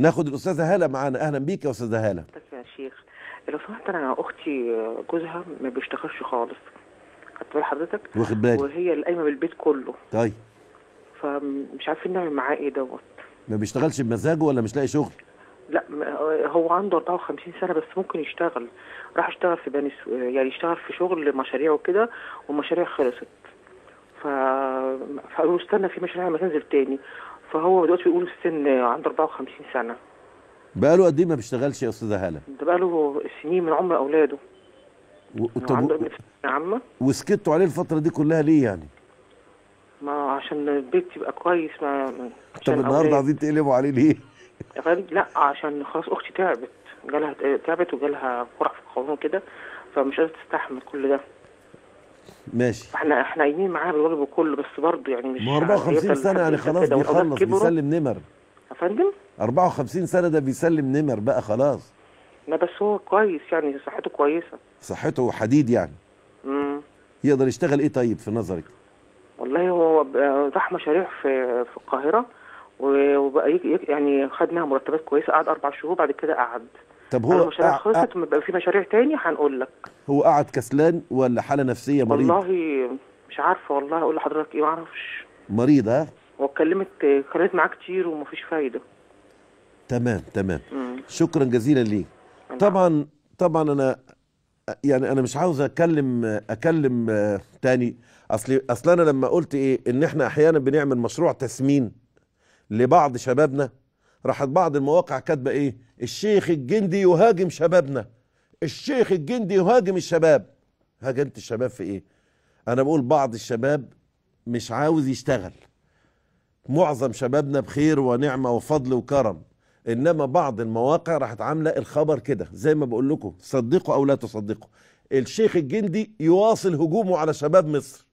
ناخد الاستاذه هاله معانا اهلا بيك يا استاذه هاله يا شيخ لو سمحت انا اختي آه، جوزها ما بيشتغلش خالص خدت بال حضرتك واخد بالي وهي اللي قايمه بالبيت كله طيب فمش عارفين نعمل معاه ايه دوت ما بيشتغلش بمزاجه ولا مش لاقي شغل لا آه، هو عنده 54 سنه بس ممكن يشتغل راح اشتغل في بني سو... آه، يعني اشتغل في شغل مشاريع وكده والمشاريع خلصت ف فقالوا استنى في مشاريع ما تنزل تاني فهو دلوقتي بيقول السن عنده 54 سنه بقاله قد ايه ما بيشتغلش يا استاذه هاله؟ ده بقاله سنين من عمر اولاده و... يعني طب عنده ابن عمه وسكتوا عليه الفتره دي كلها ليه يعني؟ ما عشان البيت يبقى كويس ما طب النهارده عايزين تقلبوا عليه ليه؟ لا عشان خلاص اختي تعبت جالها تعبت وجالها قرع في القولون كده فمش قادره تستحمل كل ده ماشي احنا احنا قايمين معاه بالواجب كله بس برضه يعني مش ما 54 سنه يعني خلاص بيخلص بيسلم نمر يا فندم 54 سنه ده بيسلم نمر بقى خلاص ما بس هو كويس يعني صحته كويسه صحته حديد يعني امم يقدر يشتغل ايه طيب في نظرك والله هو راح مشاريع في في القاهره وبقى يعني خد منها مرتبات كويسه قعد اربع شهور بعد كده قعد طب هو المشاريع خلصت أع... بيبقى في مشاريع تاني هنقول لك هو قعد كسلان ولا حاله نفسيه مريض والله مش عارفه والله اقول لحضرتك ايه ما اعرفش مريض ها واتكلمت اتكلمت معاه كتير ومفيش فايده تمام تمام مم. شكرا جزيلا ليك طبعا طبعا انا يعني انا مش عاوز اكلم اكلم آه، تاني اصل اصل انا لما قلت ايه ان احنا احيانا بنعمل مشروع تسمين لبعض شبابنا راحت بعض المواقع كاتبه ايه الشيخ الجندي يهاجم شبابنا الشيخ الجندي يهاجم الشباب هاجمت الشباب في ايه انا بقول بعض الشباب مش عاوز يشتغل معظم شبابنا بخير ونعمة وفضل وكرم انما بعض المواقع راحت عاملة الخبر كده زي ما بقول لكم صدقوا او لا تصدقوا الشيخ الجندي يواصل هجومه على شباب مصر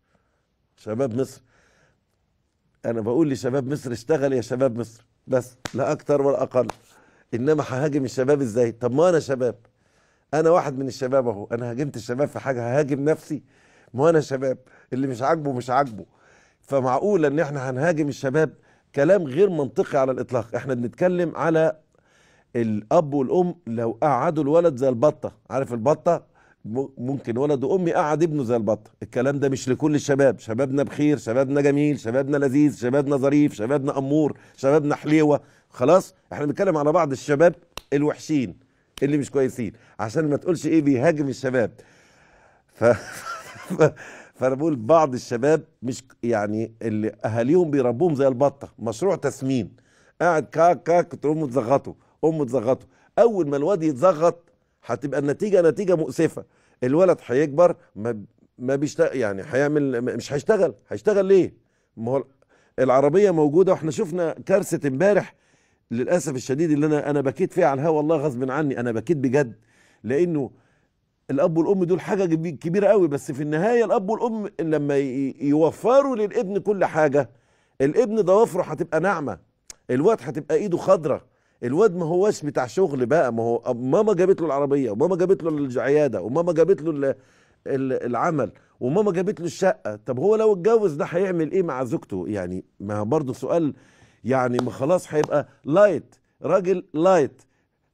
شباب مصر انا بقول لشباب مصر اشتغل يا شباب مصر بس لا اكتر ولا اقل انما ههاجم الشباب ازاي طب ما انا شباب انا واحد من الشباب اهو انا هاجمت الشباب في حاجه ههاجم نفسي ما انا شباب اللي مش عاجبه مش عاجبه فمعقول ان احنا هنهاجم الشباب كلام غير منطقي على الاطلاق احنا بنتكلم على الاب والام لو قعدوا الولد زي البطه عارف البطه ممكن ولد امي قعد ابنه زي البطه الكلام ده مش لكل الشباب شبابنا بخير شبابنا جميل شبابنا لذيذ شبابنا ظريف شبابنا امور شبابنا حليوه خلاص احنا بنتكلم على بعض الشباب الوحشين اللي مش كويسين عشان ما تقولش ايه بيهاجم الشباب ف... فانا بقول بعض الشباب مش يعني اللي اهاليهم بيربوهم زي البطه مشروع تسمين قاعد كاك كاك تقوموا تزغطوا امه تزغطوا اول ما الواد يتزغط هتبقى النتيجه نتيجه مؤسفه الولد هيكبر ما ما بيشتغل يعني هيعمل مش هيشتغل هيشتغل ليه ما هو العربيه موجوده واحنا شفنا كارثه امبارح للاسف الشديد اللي انا انا بكيت فيها على الهوا والله غصب عني انا بكيت بجد لانه الاب والام دول حاجه كبيره قوي بس في النهايه الاب والام لما يوفروا للابن كل حاجه الابن ضوافره هتبقى ناعمه الواد هتبقى ايده خضره الواد ما هواش بتاع شغل بقى ما هو ماما جابت له العربيه وماما جابت له العياده وماما جابت له العمل وماما جابت له الشقه طب هو لو اتجوز ده هيعمل ايه مع زوجته يعني ما برضه سؤال يعني ما خلاص هيبقى لايت راجل لايت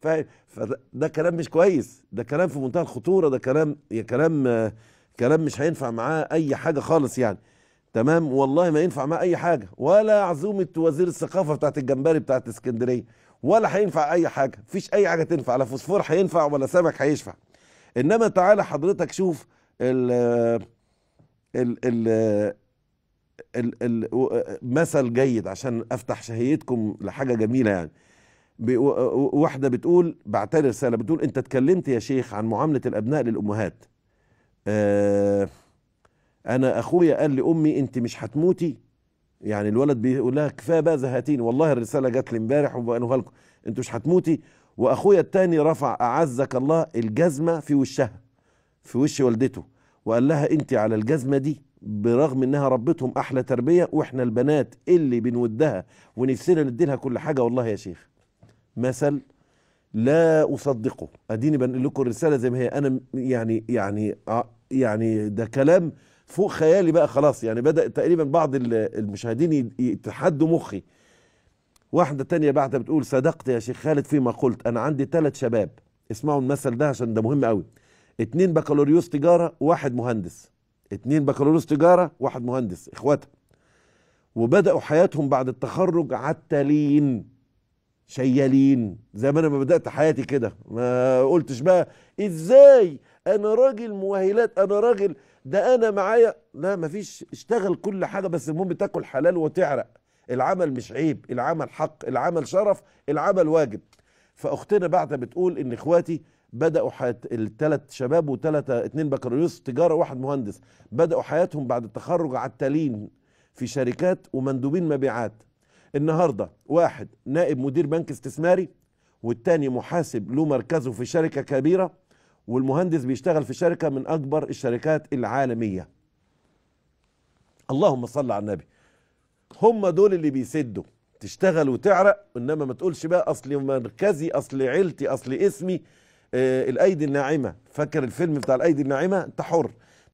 فاهم فده كلام مش كويس ده كلام في منتهى الخطوره ده كلام يا كلام كلام مش هينفع معاه اي حاجه خالص يعني تمام والله ما ينفع معاه اي حاجه ولا عزومه وزير الثقافه بتاعت الجمبري بتاعت اسكندريه ولا هينفع اي حاجه مفيش اي حاجه تنفع لا فوسفور هينفع ولا سمك هيشفع انما تعالى حضرتك شوف ال ال ال ال ال مثل جيد عشان افتح شهيتكم لحاجه جميله يعني واحده بتقول بعتلي رساله بتقول انت اتكلمت يا شيخ عن معامله الابناء للامهات آه، انا اخويا قال لامي انت مش هتموتي يعني الولد بيقول لها كفايه بقى زهقتين والله الرساله جات لي امبارح وبقولها لكم انتوا مش هتموتي واخويا الثاني رفع اعزك الله الجزمه في وشها في وش والدته وقال لها انت على الجزمه دي برغم انها ربتهم احلى تربيه واحنا البنات اللي بنودها ونفسنا نديلها كل حاجه والله يا شيخ مثل لا اصدقه اديني بنقل لكم الرساله زي ما هي انا يعني يعني آه، يعني ده كلام فوق خيالي بقى خلاص يعني بدأ تقريبا بعض المشاهدين يتحدوا مخي واحدة تانية بعدها بتقول صدقت يا شيخ خالد فيما قلت أنا عندي ثلاث شباب اسمعوا المثل ده عشان ده مهم قوي اتنين بكالوريوس تجارة واحد مهندس اتنين بكالوريوس تجارة واحد مهندس اخواتها وبدأوا حياتهم بعد التخرج عتالين شيالين زي ما انا ما بدأت حياتي كده ما قلتش بقى ازاي انا راجل مؤهلات انا راجل ده انا معايا لا مفيش اشتغل كل حاجه بس المهم تاكل حلال وتعرق العمل مش عيب العمل حق العمل شرف العمل واجب فاختنا بعد بتقول ان اخواتي بداوا حياه الثلاث شباب وثلاثه اثنين بكالوريوس تجاره وواحد مهندس بداوا حياتهم بعد التخرج عتالين في شركات ومندوبين مبيعات النهارده واحد نائب مدير بنك استثماري والتاني محاسب له مركزه في شركه كبيره والمهندس بيشتغل في شركه من اكبر الشركات العالميه اللهم صل على النبي هم دول اللي بيسدوا تشتغل وتعرق انما ما تقولش بقى اصل مركزي اصل عيلتي اصل اسمي آه الايدي الناعمه فاكر الفيلم بتاع الايدي الناعمه انت حر